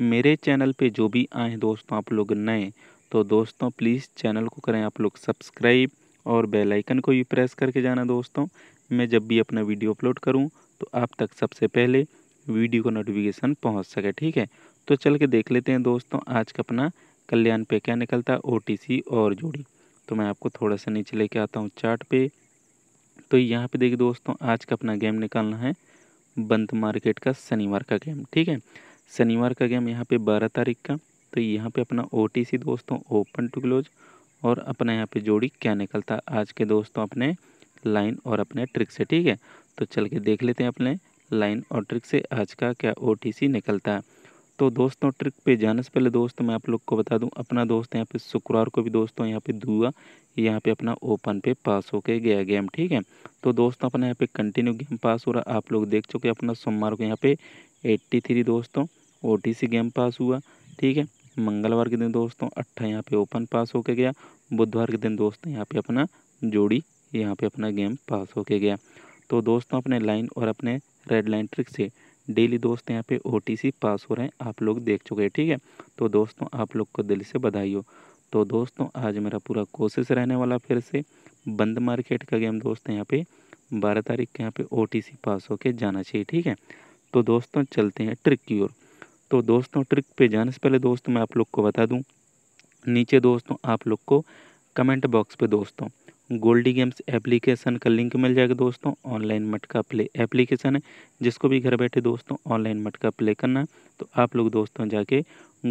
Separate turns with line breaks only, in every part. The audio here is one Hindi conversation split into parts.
मेरे चैनल पे जो भी आए दोस्तों आप लोग नए तो दोस्तों प्लीज़ चैनल को करें आप लोग सब्सक्राइब और बेल आइकन को भी प्रेस करके जाना दोस्तों मैं जब भी अपना वीडियो अपलोड करूं तो आप तक सबसे पहले वीडियो का नोटिफिकेशन पहुंच सके ठीक है तो चल के देख लेते हैं दोस्तों आज का अपना कल्याण पे क्या निकलता है ओ और जोड़ी तो मैं आपको थोड़ा सा नीचे लेके आता हूँ चार्ट पे तो यहाँ पे देखिए दोस्तों आज का अपना गेम निकालना है बंद मार्केट का शनिवार का गेम ठीक है शनिवार का गेम यहाँ पे बारह तारीख का तो यहाँ पे अपना ओ दोस्तों ओपन टू क्लोज और अपना यहाँ पे जोड़ी क्या निकलता आज के दोस्तों अपने लाइन और अपने ट्रिक से ठीक है तो चल के देख लेते हैं अपने लाइन और ट्रिक से आज का क्या ओ निकलता है तो दोस्तों ट्रिक पे जाने से पहले दोस्त मैं आप लोग को बता दूं अपना दोस्त यहाँ पे शुक्रवार को भी दोस्तों यहाँ पे दुआ यहाँ पे अपना ओपन पे पास होके गया गेम ठीक है तो दोस्तों अपना यहाँ पे कंटिन्यू गेम पास हो रहा आप लोग देख चुके अपना सोमवार को यहाँ पे 83 दोस्तों ओ गेम पास हुआ ठीक है मंगलवार के दिन दोस्तों अट्ठा यहाँ पे ओपन पास होके गया बुधवार के दिन दोस्तों यहाँ पे अपना जोड़ी यहाँ पे अपना गेम पास होके गया तो दोस्तों अपने लाइन और अपने रेड लाइन ट्रिक से डेली दोस्त यहाँ पे ओ पास हो रहे हैं आप लोग देख चुके हैं ठीक है तो दोस्तों आप लोग को दिल से बधाई हो तो दोस्तों आज मेरा पूरा कोशिश रहने वाला फिर से बंद मार्केट का गेम दोस्त यहाँ पे बारह तारीख के यहाँ पे ओ पास होके जाना चाहिए ठीक है तो दोस्तों चलते हैं ट्रिक की ओर तो दोस्तों ट्रिक पे जाने से पहले दोस्तों मैं आप लोग को बता दूं नीचे दोस्तों आप लोग को कमेंट बॉक्स पे दोस्तों गोल्डी गेम्स एप्लीकेशन का लिंक मिल जाएगा दोस्तों ऑनलाइन मटका प्ले एप्लीकेशन है जिसको भी घर बैठे दोस्तों ऑनलाइन मटका प्ले करना है तो आप लोग दोस्तों जाके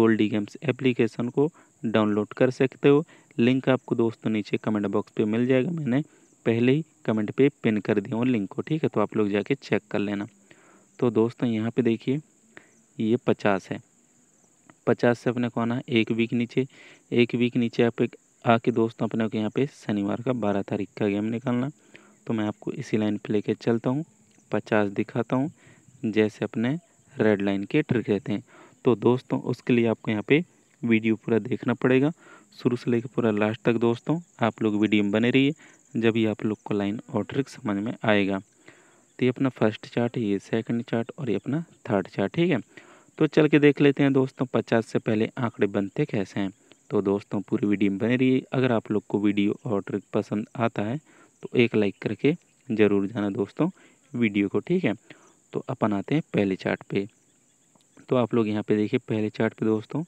गोल्डी गेम्स एप्लीकेशन को डाउनलोड कर सकते हो लिंक आपको दोस्तों नीचे कमेंट बॉक्स पे मिल जाएगा मैंने पहले ही कमेंट पे पिन कर दिया हूँ लिंक को ठीक है तो आप लोग जाके चेक कर लेना तो दोस्तों यहाँ पे देखिए ये पचास है पचास से अपने को आना एक वीक नीचे एक वीक नीचे आप एक आके दोस्तों अपने को यहाँ पे शनिवार का बारह तारीख का गेम निकालना तो मैं आपको इसी लाइन पे लेके चलता हूँ पचास दिखाता हूँ जैसे अपने रेड लाइन के ट्रिक रहते हैं तो दोस्तों उसके लिए आपको यहाँ पे वीडियो पूरा देखना पड़ेगा शुरू से लेकर पूरा लास्ट तक दोस्तों आप लोग वीडियो में बने रहिए जब ही आप लोग को लाइन और ट्रिक समझ में आएगा तो ये अपना फर्स्ट चार्ट ये सेकंड चार्ट और ये अपना थर्ड चार्ट ठीक है तो चल के देख लेते हैं दोस्तों पचास से पहले आंकड़े बनते कैसे हैं तो दोस्तों पूरी वीडियो में बने रहिए अगर आप लोग को वीडियो और ट्रिक पसंद आता है तो एक लाइक करके ज़रूर जाना दोस्तों वीडियो को ठीक है तो अपन आते हैं पहले चार्ट पे तो आप लोग यहाँ पे देखिए पहले चार्ट पे दोस्तों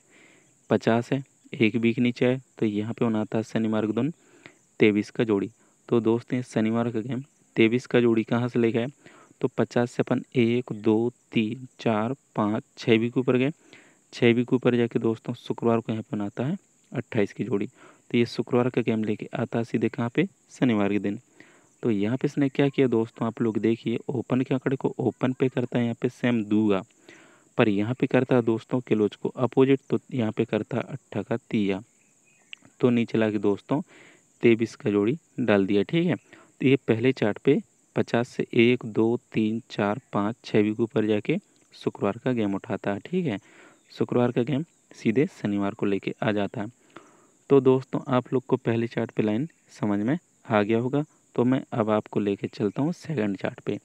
पचास है एक वीक नीचे है तो यहाँ पे बनाता है शनिवार दोन तेईस का जोड़ी तो दोस्तों शनिवार का गेम तेईस का जोड़ी कहाँ से लेके आए तो पचास से अपन एक दो तीन चार पाँच छः भी के ऊपर गए छः भी के ऊपर जाके दोस्तों शुक्रवार को यहाँ पर आता है अट्ठाईस की जोड़ी तो ये शुक्रवार का गेम लेके आता सीधे कहाँ पे शनिवार के दिन तो यहाँ पे इसने क्या किया दोस्तों आप लोग देखिए ओपन के आंकड़े को ओपन पे करता है यहाँ पे सेम दूगा पर यहाँ पे करता है दोस्तों लोच को अपोजिट तो यहाँ पे करता है अट्ठा का तिया तो नीचे ला के दोस्तों तेईस का जोड़ी डाल दिया ठीक है तो ये पहले चार्ट पे पचास से एक दो तीन चार पाँच छः वीक ऊपर जाके शुक्रवार का गेम उठाता है ठीक है शुक्रवार का गेम सीधे शनिवार को लेके आ जाता है तो दोस्तों आप लोग को पहले चार्ट पे लाइन समझ में आ गया होगा तो मैं अब आपको लेके चलता हूँ सेकंड चार्ट पे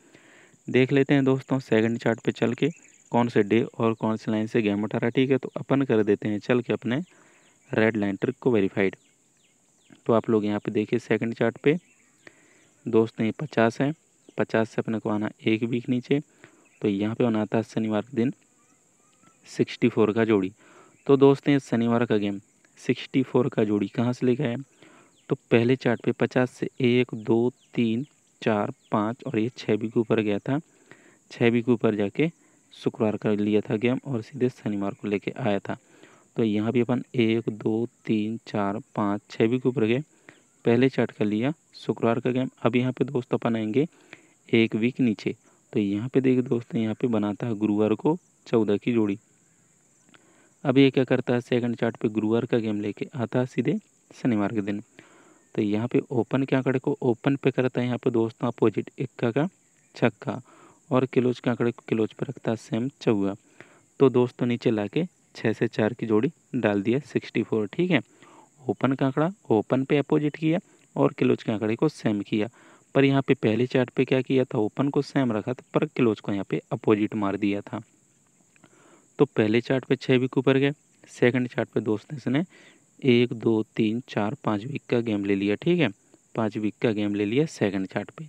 देख लेते हैं दोस्तों सेकंड चार्ट पे चल के कौन से डे और कौन से लाइन से गेम उठा रहा ठीक है तो अपन कर देते हैं चल के अपने रेड लाइन ट्रिक को वेरीफाइड तो आप लोग यहाँ पे देखिए सेकंड चार्ट पे दोस्त ये पचास है पचास से अपने को आना एक वीक नीचे तो यहाँ पे होना आता है शनिवार के दिन सिक्सटी फोर का जोड़ी तो दोस्त ये शनिवार का गेम सिक्सटी फोर का जोड़ी कहाँ से लिखा है तो पहले चार्ट पे पचास से एक दो तीन चार पाँच और ये छः बी के ऊपर गया था छः बी के ऊपर जाके शुक्रवार का लिया था गेम और सीधे शनिवार को लेके आया था तो यहाँ भी अपन एक दो तीन चार पाँच छः बी के ऊपर गए पहले चार्ट का लिया शुक्रवार का गेम अब यहाँ पे दोस्त अपन आएंगे एक वीक नीचे तो यहाँ पे देखिए दोस्त यहाँ पे बनाता है गुरुवार को चौदह की जोड़ी अब ये क्या करता है सेकंड चार्ट पे गुरुवार का गेम लेके आता है सीधे शनिवार के दिन तो यहाँ पे ओपन के आंकड़े को ओपन पे करता है यहाँ पे दोस्तों अपोजिट इक्का का छक्का और किलोज के आंकड़े को किलोज पर रखता है सेम चौगा तो दोस्तों नीचे ला के छः से चार की जोड़ी डाल दिया सिक्सटी फोर ठीक है ओपन का आंकड़ा ओपन पे अपोजिट किया और क्लोज के आंकड़े को सेम किया पर यहाँ पे पहले चार्ट पे क्या किया था ओपन को सेम रखा था पर क्लोज को यहाँ पे अपोजिट मार दिया था तो पहले चार्ट पे छः विक ऊपर गए सेकंड चार्ट पे दोस्त ने इसने एक दो तीन चार पाँच विक का गेम ले लिया ठीक है पाँच विक का गेम ले लिया सेकंड चार्ट पे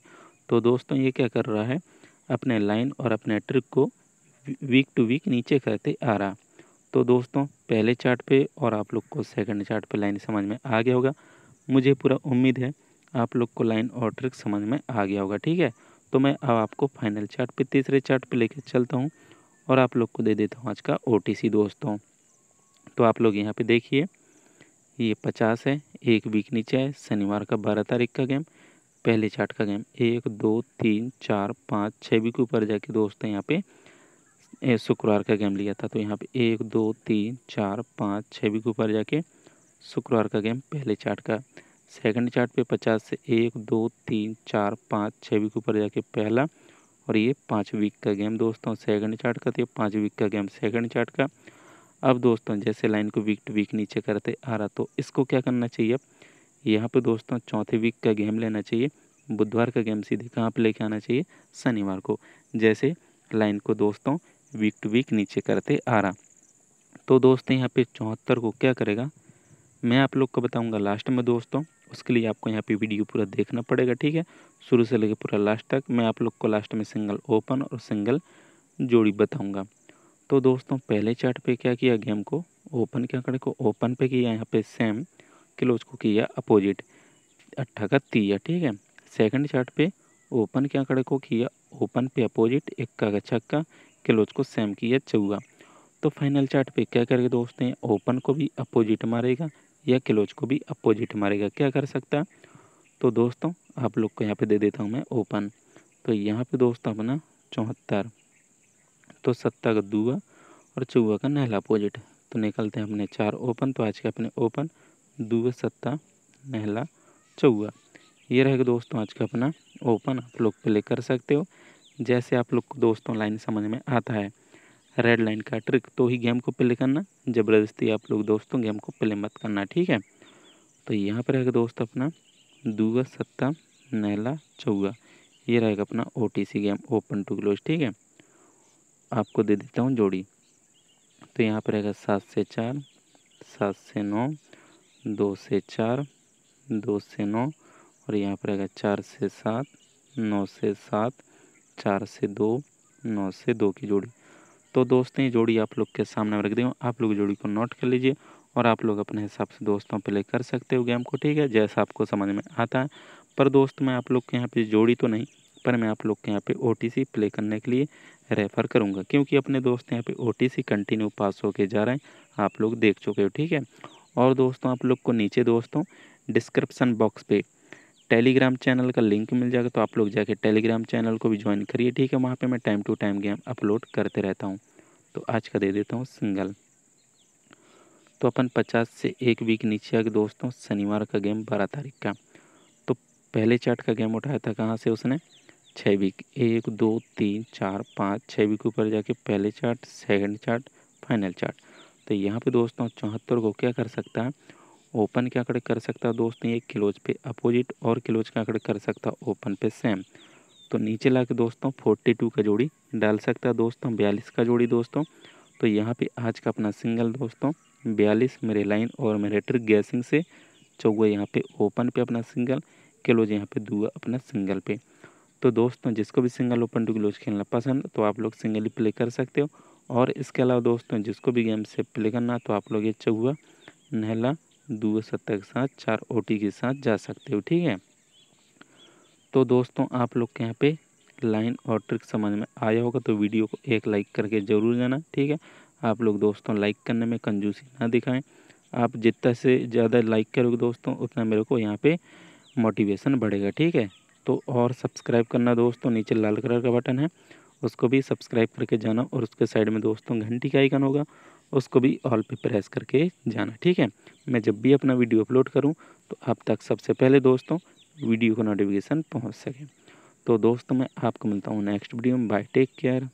तो दोस्तों ये क्या कर रहा है अपने लाइन और अपने ट्रिक को वीक टू वीक नीचे करते आ रहा तो दोस्तों पहले चार्ट पे और आप लोग को सेकंड चार्ट पे लाइन समझ में आ गया होगा मुझे पूरा उम्मीद है आप लोग को लाइन और ट्रिक समझ में आ गया होगा ठीक है तो मैं अब आपको फाइनल चार्ट पे तीसरे चार्ट पे लेके चलता हूँ और आप लोग को दे देता हूँ आज का ओ दोस्तों तो आप लोग यहाँ पर देखिए ये पचास है एक वीक नीचे है शनिवार का बारह तारीख का गेम पहले चार्ट का गेम एक दो तीन चार पाँच छः वीक ऊपर जाके दोस्तों यहाँ पर शुक्रवार का गेम लिया था तो यहाँ पे एक दो तीन चार पाँच छः भी के ऊपर जाके शुक्रवार का गेम पहले चार्ट का सेकंड चार्ट पे पचास से एक दो तीन चार पाँच छः वीक ऊपर जाके पहला और ये पाँच वीक का गेम दोस्तों सेकंड चार्ट का तो ये पाँच वीक का गेम सेकंड चार्ट का अब दोस्तों जैसे लाइन को वीक टू वीक नीचे करते आ रहा तो इसको क्या करना चाहिए अब यहाँ पर दोस्तों चौथे वीक का गेम लेना चाहिए बुधवार का गेम सीधे कहाँ पर लेके आना चाहिए शनिवार को जैसे लाइन को दोस्तों वीक टू वीक नीचे करते आ रहा तो दोस्तों यहाँ पे चौहत्तर को क्या करेगा मैं आप लोग को बताऊंगा लास्ट में दोस्तों उसके लिए आपको यहाँ पे वीडियो पूरा देखना पड़ेगा ठीक है शुरू से लेकर पूरा लास्ट तक मैं आप लोग को लास्ट में सिंगल ओपन और सिंगल जोड़ी बताऊँगा तो दोस्तों पहले चार्ट पे क्या किया गेम को ओपन क्या आंकड़े को ओपन पे किया यहाँ पे सेम क्लोज को किया अपोजिट अट्ठा का तीया ठीक है सेकंड चार्ट पे ओपन क्या आंकड़े को किया ओपन पे अपोजिट इक्का का छक्का के लोज को सेम किया चौगा तो फाइनल चार्ट पे क्या करेगा दोस्तों ओपन को भी अपोजिट मारेगा या क्लोज को भी अपोजिट मारेगा क्या कर सकता है तो दोस्तों आप लोग को यहाँ पे दे देता हूँ मैं ओपन तो यहाँ पे दोस्तों अपना चौहत्तर तो सत्ता का दुआ और चौवा का नहला अपोजिट तो निकलते हैं अपने चार ओपन तो आज के अपने ओपन दुआ सत्ता नहला चौवा ये रहेगा दोस्तों आज का अपना ओपन आप लोग प्ले कर सकते हो जैसे आप लोग को दोस्तों लाइन समझ में आता है रेड लाइन का ट्रिक तो ही गेम को प्ले करना ज़बरदस्ती आप लोग दोस्तों गेम को प्ले मत करना ठीक है तो यहाँ पर रहेगा दोस्त अपना दूगा सत्ता नैला चौगा ये रहेगा अपना ओ गेम ओपन टू क्लोज ठीक है आपको दे देता हूँ जोड़ी तो यहाँ पर रहेगा सात से चार सात से नौ दो से चार दो से नौ और यहाँ पर रहेगा चार से सात नौ से सात चार से दो नौ से दो की जोड़ी तो दोस्तों ये जोड़ी आप लोग के सामने रख दी आप लोग जोड़ी को नोट कर लीजिए और आप लोग अपने हिसाब से दोस्तों प्ले कर सकते हो गेम को ठीक है जैसा आपको समझ में आता है पर दोस्त मैं आप लोग के यहाँ पे जोड़ी तो नहीं पर मैं आप लोग के यहाँ पे ओ प्ले करने के लिए रेफ़र करूँगा क्योंकि अपने दोस्त यहाँ पे ओ कंटिन्यू पास होके जा रहे हैं आप लोग देख चुके हो ठीक है और दोस्तों आप लोग को नीचे दोस्तों डिस्क्रिप्सन बॉक्स पर टेलीग्राम चैनल का लिंक मिल जाएगा तो आप लोग जाके टेलीग्राम चैनल को भी ज्वाइन करिए ठीक है वहाँ पे मैं time to time game upload करते रहता हूँ तो आज का दे देता हूँ सिंगल तो अपन पचास से एक वीक नीचे आगे दोस्तों शनिवार का गेम बारह तारीख का तो पहले चार्ट का गेम उठाया था कहाँ से उसने छः वीक एक दो तीन चार पाँच छः वीक ऊपर जाके पहले chart second chart final chart तो यहाँ पे दोस्तों चौहत्तर को क्या कर सकता है ओपन के आंकड़े कर सकता है दोस्तों ये क्लोज पे अपोजिट और क्लोज के आंकड़े कर सकता है ओपन पे सेम तो नीचे ला के दोस्तों फोर्टी टू का जोड़ी डाल सकता है दोस्तों बयालीस का जोड़ी दोस्तों तो यहाँ पर आज का अपना सिंगल दोस्तों बयालीस मेरे लाइन और मेरे ट्रिक गैसिंग से चौगा यहाँ पे ओपन पे अपना सिंगल क्लोज यहाँ पे दुआ अपना सिंगल पे तो दोस्तों जिसको भी सिंगल ओपन टू क्लोज खेलना पसंद तो आप लोग सिंगल ही प्ले कर सकते हो और इसके अलावा दोस्तों जिसको भी गेम से प्ले करना तो आप लोग ये चौगा नहला दो सत्तर के साथ चार ओ के साथ जा सकते हो ठीक है तो दोस्तों आप लोग के यहाँ पे लाइन और ट्रिक समझ में आया होगा तो वीडियो को एक लाइक करके ज़रूर जाना ठीक है आप लोग दोस्तों लाइक करने में कंजूसी ना दिखाएं आप जितना से ज़्यादा लाइक करोगे दोस्तों उतना मेरे को यहाँ पे मोटिवेशन बढ़ेगा ठीक है तो और सब्सक्राइब करना दोस्तों नीचे लाल कलर का बटन है उसको भी सब्सक्राइब करके जाना और उसके साइड में दोस्तों घंटी का आइकन होगा उसको भी ऑल पे प्रेस करके जाना ठीक है मैं जब भी अपना वीडियो अपलोड करूँ तो आप तक सबसे पहले दोस्तों वीडियो का नोटिफिकेशन पहुँच सके तो दोस्तों मैं आपको मिलता हूँ नेक्स्ट वीडियो में बाय टेक केयर